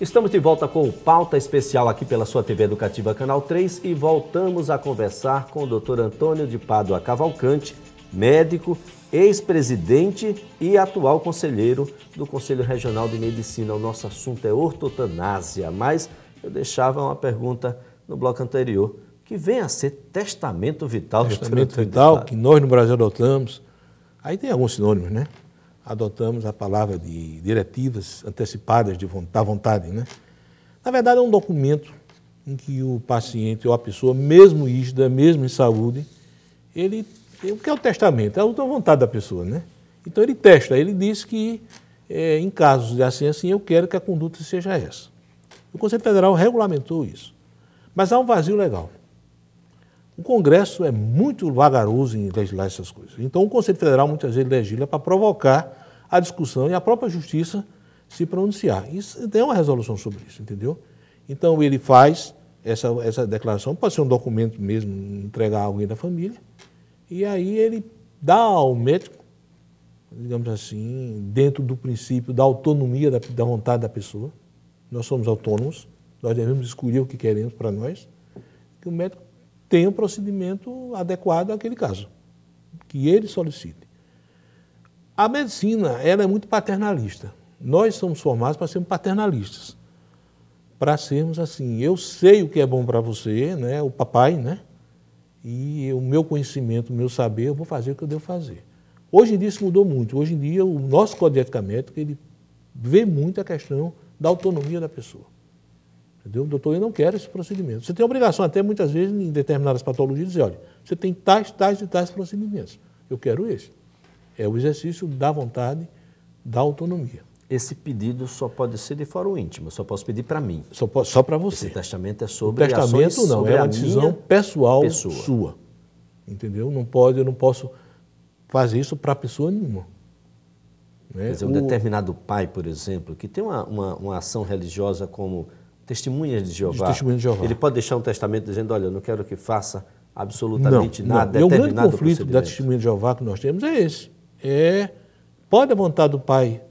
Estamos de volta com o Pauta Especial aqui pela sua TV Educativa Canal 3 e voltamos a conversar com o Dr. Antônio de Pádua Cavalcante, médico, ex-presidente e atual conselheiro do Conselho Regional de Medicina. O nosso assunto é ortotanásia, mas eu deixava uma pergunta no bloco anterior, que vem a ser testamento vital. Testamento vital, que nós no Brasil adotamos. Aí tem alguns sinônimos, né? adotamos a palavra de diretivas antecipadas de, da vontade. Né? Na verdade, é um documento em que o paciente ou a pessoa, mesmo ígida, mesmo em saúde, ele. O que é o testamento? É a última vontade da pessoa, né? Então ele testa, ele diz que é, em casos de assim assim eu quero que a conduta seja essa. O Conselho Federal regulamentou isso. Mas há um vazio legal. O Congresso é muito vagaroso em legislar essas coisas. Então, o Conselho Federal muitas vezes legisla para provocar a discussão e a própria Justiça se pronunciar. Isso tem uma resolução sobre isso, entendeu? Então, ele faz essa, essa declaração, pode ser um documento mesmo, entregar a alguém da família, e aí ele dá ao médico, digamos assim, dentro do princípio da autonomia, da, da vontade da pessoa. Nós somos autônomos, nós devemos escolher o que queremos para nós, que o médico tem um procedimento adequado àquele caso, que ele solicite. A medicina, ela é muito paternalista. Nós somos formados para sermos paternalistas. Para sermos assim, eu sei o que é bom para você, né, o papai, né? E o meu conhecimento, o meu saber, eu vou fazer o que eu devo fazer. Hoje em dia isso mudou muito. Hoje em dia o nosso código de ética médica, ele vê muito a questão da autonomia da pessoa. Entendeu? Doutor, eu não quero esse procedimento. Você tem obrigação, até muitas vezes, em determinadas patologias, dizer, olha, você tem tais, tais e tais procedimentos. Eu quero esse. É o exercício da vontade, da autonomia. Esse pedido só pode ser de fórum íntimo, só posso pedir para mim. Só, só para você. Esse testamento é sobre o testamento ações, não, é uma decisão pessoal pessoa. sua. Entendeu? Não pode, eu não posso fazer isso para pessoa nenhuma. Né? Quer dizer, um o... determinado pai, por exemplo, que tem uma, uma, uma ação religiosa como testemunhas de Jeová. Testemunha de Jeová. Ele pode deixar um testamento dizendo, olha, eu não quero que faça absolutamente não, nada. Não. E o grande conflito da testemunha de Jeová que nós temos é esse. É, pode a vontade do pai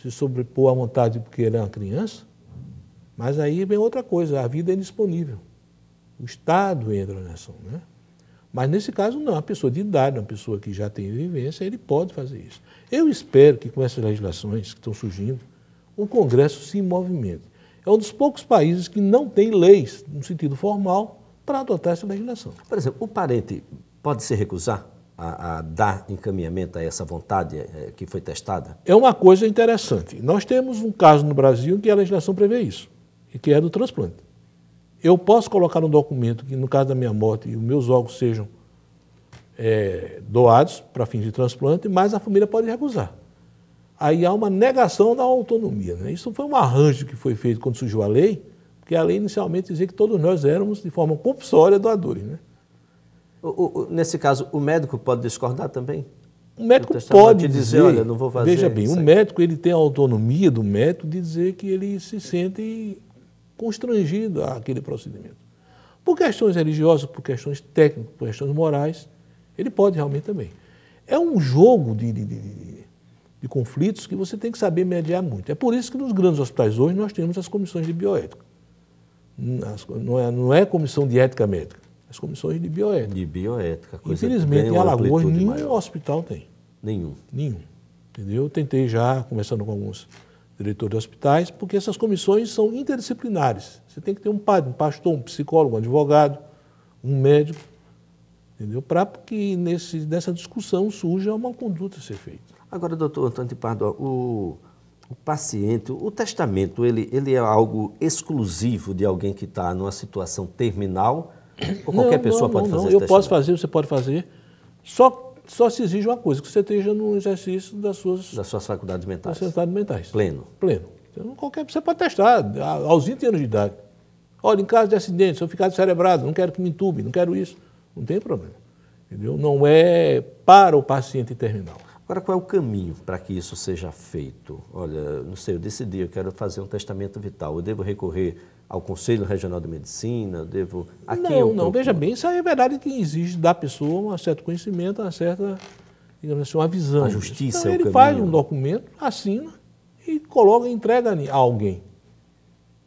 se sobrepor à vontade porque ele é uma criança, mas aí vem outra coisa, a vida é indisponível. O Estado entra nessa, né? Mas nesse caso não, a pessoa de idade, uma pessoa que já tem vivência, ele pode fazer isso. Eu espero que com essas legislações que estão surgindo, o Congresso se movimente é um dos poucos países que não tem leis, no sentido formal, para adotar essa legislação. Por exemplo, o parente pode se recusar a, a dar encaminhamento a essa vontade é, que foi testada? É uma coisa interessante. Nós temos um caso no Brasil em que a legislação prevê isso, e que é do transplante. Eu posso colocar um documento que, no caso da minha morte, os meus órgãos sejam é, doados para fins de transplante, mas a família pode recusar aí há uma negação da autonomia. Né? Isso foi um arranjo que foi feito quando surgiu a lei, porque a lei inicialmente dizia que todos nós éramos, de forma compulsória, doadores. Né? O, o, nesse caso, o médico pode discordar também? O médico o pode dizer, dizer, olha, não vou fazer. Veja bem, o médico ele tem a autonomia do médico de dizer que ele se sente constrangido àquele procedimento. Por questões religiosas, por questões técnicas, por questões morais, ele pode realmente também. É um jogo de, de, de de conflitos que você tem que saber mediar muito. É por isso que nos grandes hospitais hoje nós temos as comissões de bioética. Não é, não é comissão de ética médica, as comissões de bioética. De bioética, coisa Infelizmente, em Alagoas, nenhum maior. hospital tem. Nenhum. Nenhum. Entendeu? Eu tentei já, conversando com alguns diretores de hospitais, porque essas comissões são interdisciplinares. Você tem que ter um padre, um pastor, um psicólogo, um advogado, um médico, entendeu? Para que nesse, nessa discussão surja uma conduta a ser feita. Agora, doutor Antônio de Pardo, o, o paciente, o testamento, ele, ele é algo exclusivo de alguém que está numa situação terminal? Ou qualquer não, pessoa não, pode não, fazer não. Eu testamento? posso fazer, você pode fazer. Só, só se exige uma coisa, que você esteja no exercício das suas... Das suas faculdades mentais. Das suas faculdades mentais. Pleno. Pleno. Então, qualquer, você pode testar aos 20 anos de idade. Olha, em caso de acidente, se eu ficar descerebrado, não quero que me entube, não quero isso. Não tem problema. Entendeu? Não é para o paciente terminal. Agora, qual é o caminho para que isso seja feito? Olha, não sei, eu decidi, eu quero fazer um testamento vital. Eu devo recorrer ao Conselho Regional de Medicina? Eu devo. A não, eu não, veja bem, isso é verdade que exige da pessoa um certo conhecimento, uma certa, digamos assim, uma visão. A justiça então, é o ele caminho. faz um documento, assina e coloca, entrega a alguém.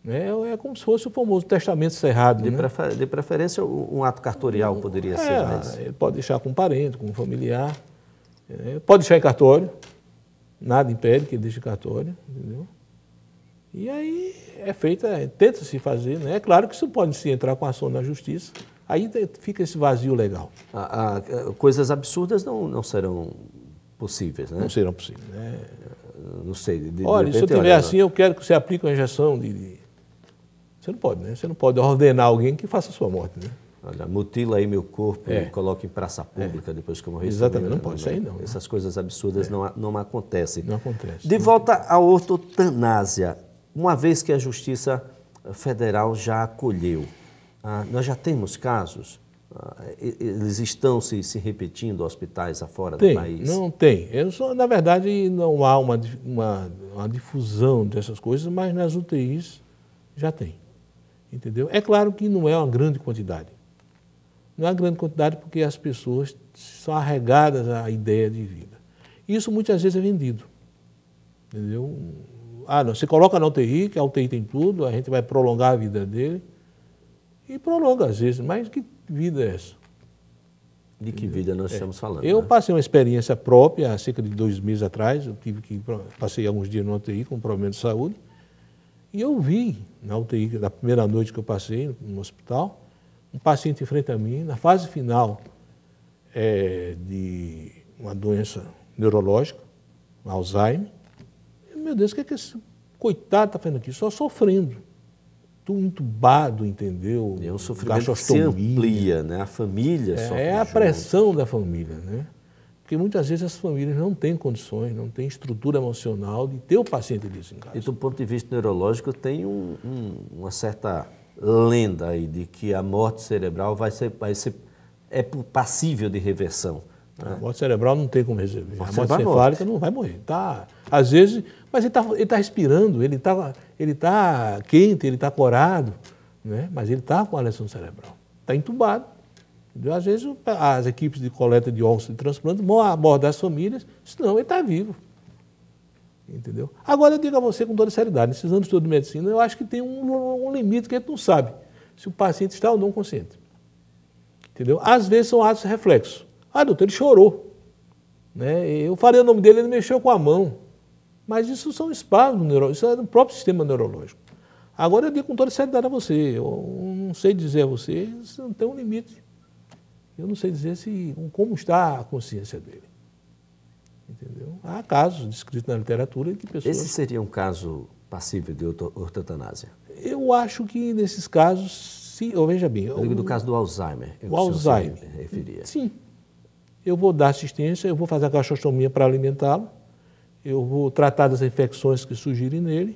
Né? É, é como se fosse o famoso testamento cerrado. De, né? prefer, de preferência, um ato cartorial poderia é, ser. Mas... Ele pode deixar com um parente, com um familiar. É, pode deixar em cartório, nada impede que deixe em cartório, entendeu? E aí é feita, é, tenta-se fazer, né? É claro que isso pode se entrar com ação na justiça, aí fica esse vazio legal. coisas absurdas não, não serão possíveis, né? Não serão possíveis. Né? Não sei. De, olha, se eu tiver olha, né? assim, eu quero que você aplique uma injeção de, de... Você não pode, né? Você não pode ordenar alguém que faça a sua morte, né? Olha, mutila aí meu corpo é. e coloque em praça é. pública é. depois que eu morrer. Exatamente, não, pode sair não. Né? Essas coisas absurdas é. não, não acontecem. Não acontece. De não. volta à ortotanásia, uma vez que a Justiça Federal já acolheu, ah, nós já temos casos, ah, eles estão se, se repetindo hospitais afora tem, do país? Não, tem. Eu só, na verdade, não há uma, uma, uma difusão dessas coisas, mas nas UTIs já tem. Entendeu? É claro que não é uma grande quantidade não há grande quantidade porque as pessoas são arregadas à ideia de vida. Isso muitas vezes é vendido. Entendeu? Ah, não, você coloca na UTI, que a UTI tem tudo, a gente vai prolongar a vida dele. E prolonga às vezes, mas que vida é essa? De que vida nós é. estamos falando? Eu né? passei uma experiência própria há cerca de dois meses atrás. Eu tive que passei alguns dias na UTI com um problema de saúde e eu vi na UTI na primeira noite que eu passei no hospital um paciente em frente a mim, na fase final é, de uma doença neurológica, Alzheimer. meu Deus, o que é que esse coitado está fazendo aqui? Só sofrendo. Estou entubado, entendeu? É um sofrimento que se amplia, né? A família é, sofre. É a junto. pressão da família, né? Porque muitas vezes as famílias não têm condições, não têm estrutura emocional de ter o paciente disso em casa. E do ponto de vista neurológico, tem um, um, uma certa lenda aí de que a morte cerebral vai ser, vai ser é passível de reversão. Né? A morte cerebral não tem como resolver. Morte a morte é cefálica não vai morrer. Tá, às vezes, mas ele está ele tá respirando, ele está ele tá quente, ele está corado, né? mas ele está com a lesão cerebral. Está entubado. Às vezes as equipes de coleta de órgãos de transplante vão abordar as famílias, senão ele está vivo. Entendeu? Agora eu digo a você com toda seriedade, nesses anos todos de medicina, eu acho que tem um, um, limite que a gente não sabe se o paciente está ou não consciente. Entendeu? Às vezes são atos reflexos. Ah, doutor, ele chorou. Né? Eu falei o nome dele, ele mexeu com a mão. Mas isso são espasmos neurológicos, isso é do próprio sistema neurológico. Agora eu digo com toda seriedade a você, eu não sei dizer a você, isso não tem um limite. Eu não sei dizer se como está a consciência dele. Entendeu? Há casos descritos na literatura que pessoas. Esse seria um caso passível de ortotanásia? Eu acho que nesses casos, sim. eu veja bem. Eu digo o, do caso do Alzheimer. É o Alzheimer. Se referia. Sim. Eu vou dar assistência, eu vou fazer a gastrostomia para alimentá-lo, eu vou tratar das infecções que surgirem nele,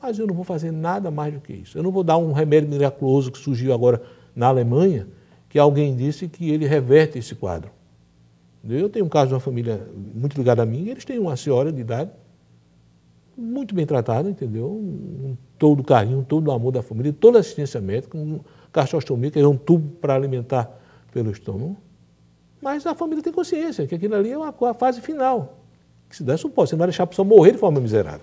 mas eu não vou fazer nada mais do que isso. Eu não vou dar um remédio miraculoso que surgiu agora na Alemanha, que alguém disse que ele reverte esse quadro. Eu tenho um caso de uma família muito ligada a mim, eles têm uma senhora de idade muito bem tratada, entendeu? Um, todo o carinho, todo o amor da família, toda a assistência médica, um gastrostomia, que é um tubo para alimentar pelo estômago. Mas a família tem consciência que aquilo ali é uma, a fase final. Que se der suporte, você não vai deixar a pessoa morrer de forma miserável.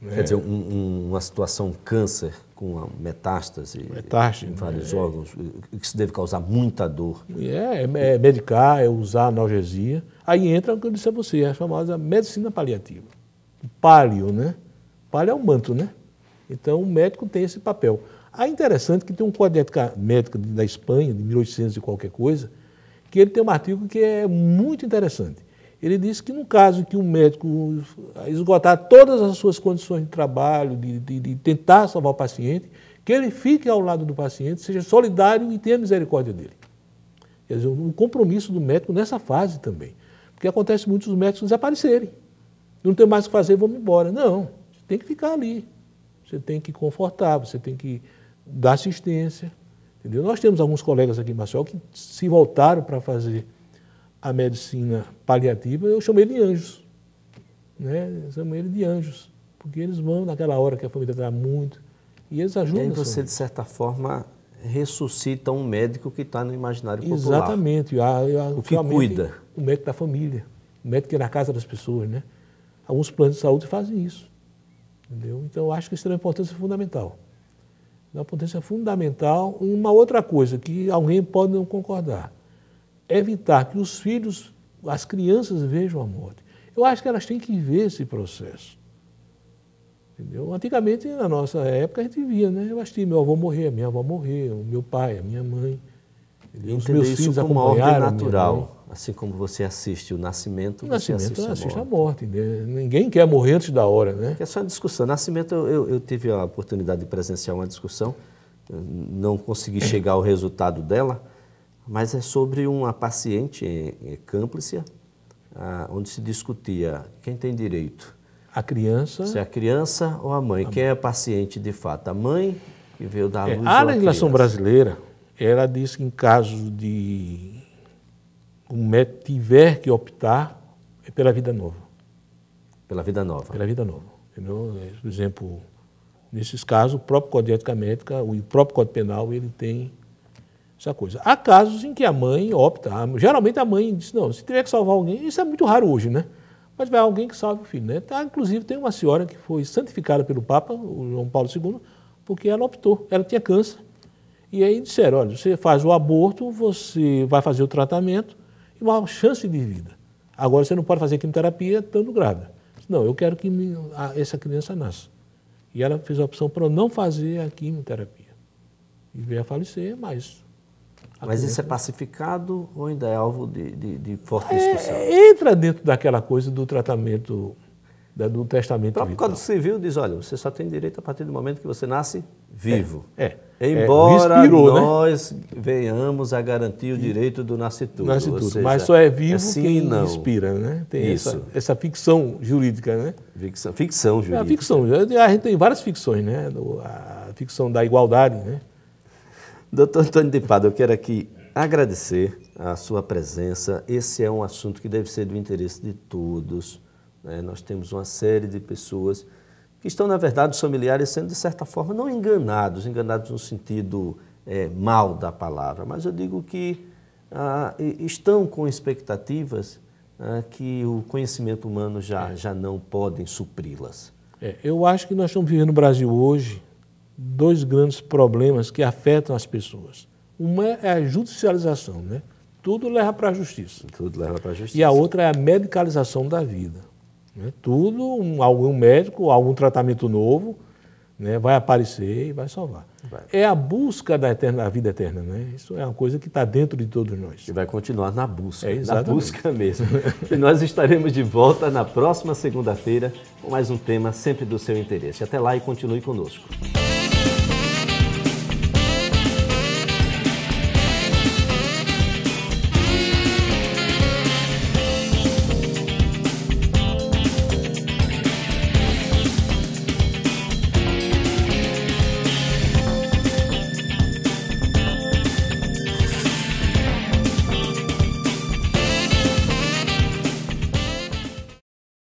Quer é. dizer, um, um, uma situação câncer com metástase, metástase em vários é, órgãos, eh, que se deve causar muita dor. É, é, é medicar, é usar analgesia. Aí entra o que eu disse a você, a famosa medicina paliativa. O palio, né? Palio é o um manto, né? Então o médico tem esse papel. É interessante que tem um código médico da Espanha, de 1800 e qualquer coisa, que ele tem um artigo que é muito interessante. Ele disse que no caso que o médico esgotar todas as suas condições de trabalho, de, de, de tentar salvar o paciente, que ele fique ao lado do paciente, seja solidário e tenha misericórdia dele. Quer dizer, um compromisso do médico nessa fase também. Porque acontece muitos médicos desaparecerem. Não tem mais o que fazer, vamos embora. Não, você tem que ficar ali. Você tem que confortar, você tem que dar assistência. Entendeu? Nós temos alguns colegas aqui em que se voltaram para fazer a medicina paliativa, eu chamei de anjos. Né? Eu chamei ele de anjos, porque eles vão naquela hora que a família está muito e eles ajudam. E você, de certa forma, ressuscita um médico que está no imaginário popular. Exatamente. o que cuida. O médico da família, o médico que é na casa das pessoas, né? Alguns planos de saúde fazem isso, entendeu? Então, eu acho que isso tem uma importância fundamental. Uma importância fundamental. Uma outra coisa que alguém pode não concordar evitar que os filhos, as crianças vejam a morte. Eu acho que elas têm que ver esse processo. Entendeu? Antigamente, na nossa época, a gente via, né? Eu assisti, meu avô morrer, minha avó morrer, o meu pai, a minha mãe. Entendeu? Os meus filhos como ordem natural. Assim como você assiste o nascimento, o nascimento você assiste, a morte. A morte Ninguém quer morrer antes da hora, né? É só uma discussão. Nascimento, eu, eu tive a oportunidade de presenciar uma discussão, não consegui chegar ao resultado dela, mas é sobre uma paciente em cúmplice, ah, onde se discutia quem tem direito. A criança? Se é a criança ou a mãe. A quem mãe. é paciente de fato? A mãe que veio dar a é, luz A legislação brasileira, ela diz que em caso de o médico tiver que optar é pela vida nova. Pela vida nova. Pela vida nova. Entendeu? É, por exemplo, nesses casos, o próprio Código de Ética Médica, o próprio Código Penal, ele tem essa coisa. Há casos em que a mãe opta, geralmente a mãe diz, não, se tiver que salvar alguém, isso é muito raro hoje, né? Mas vai alguém que salve o filho, né? Tá, inclusive tem uma senhora que foi santificada pelo Papa, o João Paulo II, porque ela optou, ela tinha câncer. E aí disseram, olha, você faz o aborto, você vai fazer o tratamento e uma chance de vida. Agora você não pode fazer quimioterapia estando grávida. Não, eu quero que essa criança nasça. E ela fez a opção para não fazer a quimioterapia. E veio a falecer, mas mas isso é pacificado ou ainda é alvo de, de, de forte é, discussão? Entra dentro daquela coisa do tratamento, da, do testamento. O próprio Código Civil diz: olha, você só tem direito a partir do momento que você nasce vivo. É. é. é, é embora é, nós né? venhamos a garantir o direito do nascituro. nascituro seja, mas só é vivo é sim, quem não. inspira, né? Tem Isso. Essa, essa, ficção jurídica, né? Ficção, ficção jurídica. a ficção. A gente tem várias ficções, né? A ficção da igualdade, né? Doutor Antônio de Pado, eu quero aqui agradecer a sua presença. Esse é um assunto que deve ser do interesse de todos. Né? Nós temos uma série de pessoas que estão, na verdade, os familiares sendo, de certa forma, não enganados, enganados no sentido é, mal da palavra, mas eu digo que ah, estão com expectativas ah, que o conhecimento humano já, já não podem supri-las. É, eu acho que nós estamos vivendo no Brasil hoje dois grandes problemas que afetam as pessoas. Uma é a judicialização, né? Tudo leva para a justiça. Tudo leva para a justiça. E a outra é a medicalização da vida. Né? Tudo, um, algum médico, algum tratamento novo, né? vai aparecer e vai salvar. Vai. É a busca da, eterna, da vida eterna, né? Isso é uma coisa que está dentro de todos nós. E vai continuar na busca, é, na busca mesmo. e nós estaremos de volta na próxima segunda-feira com mais um tema sempre do seu interesse. Até lá e continue conosco.